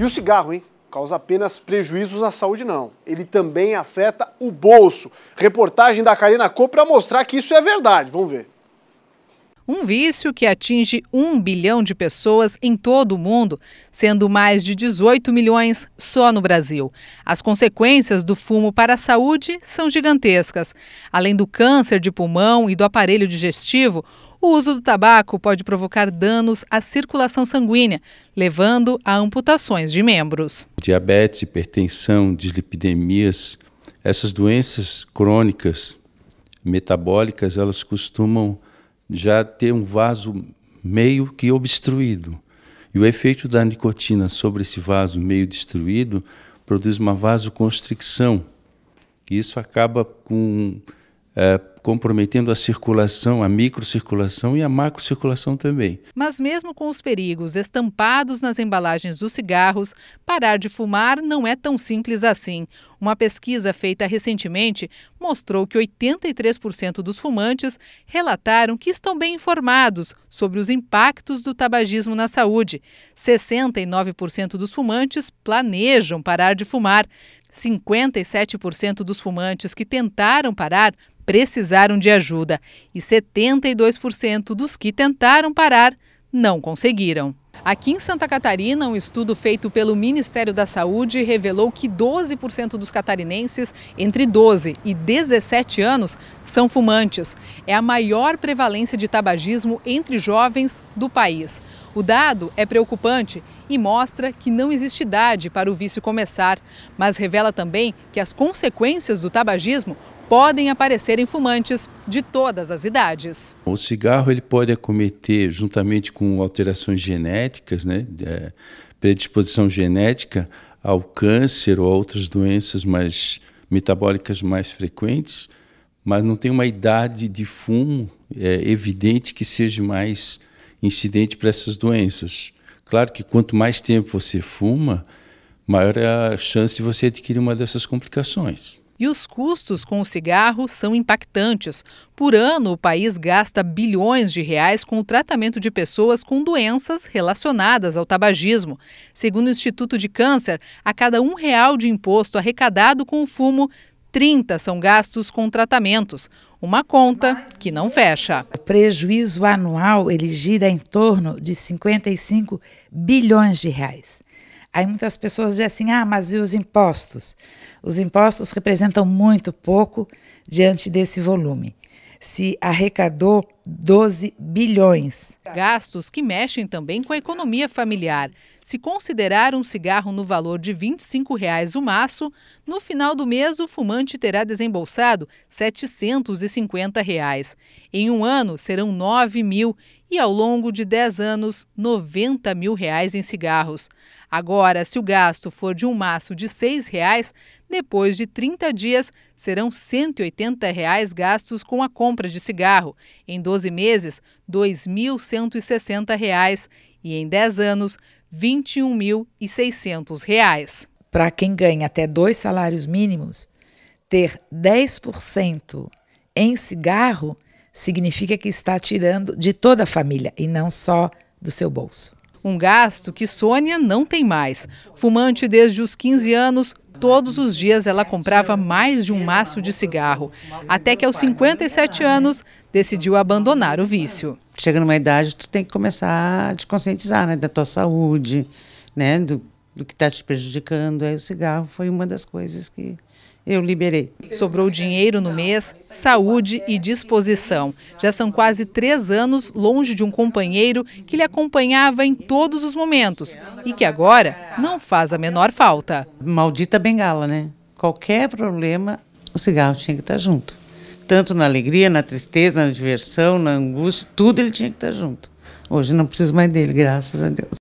E o cigarro, hein? Causa apenas prejuízos à saúde, não. Ele também afeta o bolso. Reportagem da Karina Co para mostrar que isso é verdade. Vamos ver. Um vício que atinge um bilhão de pessoas em todo o mundo, sendo mais de 18 milhões só no Brasil. As consequências do fumo para a saúde são gigantescas. Além do câncer de pulmão e do aparelho digestivo, o uso do tabaco pode provocar danos à circulação sanguínea, levando a amputações de membros. Diabetes, hipertensão, dislipidemias, essas doenças crônicas metabólicas, elas costumam já ter um vaso meio que obstruído. E o efeito da nicotina sobre esse vaso meio destruído produz uma vasoconstricção. E isso acaba com, é, comprometendo a circulação, a microcirculação e a macrocirculação também. Mas mesmo com os perigos estampados nas embalagens dos cigarros, parar de fumar não é tão simples assim. Uma pesquisa feita recentemente mostrou que 83% dos fumantes relataram que estão bem informados sobre os impactos do tabagismo na saúde. 69% dos fumantes planejam parar de fumar. 57% dos fumantes que tentaram parar precisaram precisaram de ajuda e 72% dos que tentaram parar não conseguiram. Aqui em Santa Catarina, um estudo feito pelo Ministério da Saúde revelou que 12% dos catarinenses entre 12 e 17 anos são fumantes. É a maior prevalência de tabagismo entre jovens do país. O dado é preocupante e mostra que não existe idade para o vício começar, mas revela também que as consequências do tabagismo podem aparecer em fumantes de todas as idades. O cigarro ele pode acometer, juntamente com alterações genéticas, né, é, predisposição genética ao câncer ou a outras doenças mais metabólicas mais frequentes, mas não tem uma idade de fumo é, evidente que seja mais incidente para essas doenças. Claro que quanto mais tempo você fuma, maior é a chance de você adquirir uma dessas complicações e os custos com o cigarro são impactantes. Por ano, o país gasta bilhões de reais com o tratamento de pessoas com doenças relacionadas ao tabagismo. Segundo o Instituto de Câncer, a cada um real de imposto arrecadado com o fumo, 30 são gastos com tratamentos, uma conta que não fecha. O prejuízo anual ele gira em torno de 55 bilhões de reais. Aí muitas pessoas dizem assim: ah, mas e os impostos? Os impostos representam muito pouco diante desse volume. Se arrecadou 12 bilhões. Gastos que mexem também com a economia familiar. Se considerar um cigarro no valor de R$ 25 reais o maço, no final do mês o fumante terá desembolsado R$ 750. Reais. Em um ano serão 9 mil e, ao longo de 10 anos, 90 mil reais em cigarros. Agora, se o gasto for de um maço de R$ reais, depois de 30 dias, serão R$ 180 reais gastos com a compra de cigarro. Em 12 meses, R$ 2.160 e em 10 anos, R$ 21.600. Para quem ganha até dois salários mínimos, ter 10% em cigarro significa que está tirando de toda a família e não só do seu bolso. Um gasto que Sônia não tem mais. Fumante desde os 15 anos, todos os dias ela comprava mais de um maço de cigarro. Até que aos 57 anos decidiu abandonar o vício. Chega numa idade, tu tem que começar a te conscientizar né, da tua saúde, né, do do que está te prejudicando. Aí o cigarro foi uma das coisas que eu liberei. Sobrou dinheiro no mês, saúde e disposição. Já são quase três anos longe de um companheiro que lhe acompanhava em todos os momentos e que agora não faz a menor falta. Maldita bengala, né? Qualquer problema, o cigarro tinha que estar tá junto. Tanto na alegria, na tristeza, na diversão, na angústia, tudo ele tinha que estar tá junto. Hoje não preciso mais dele, graças a Deus.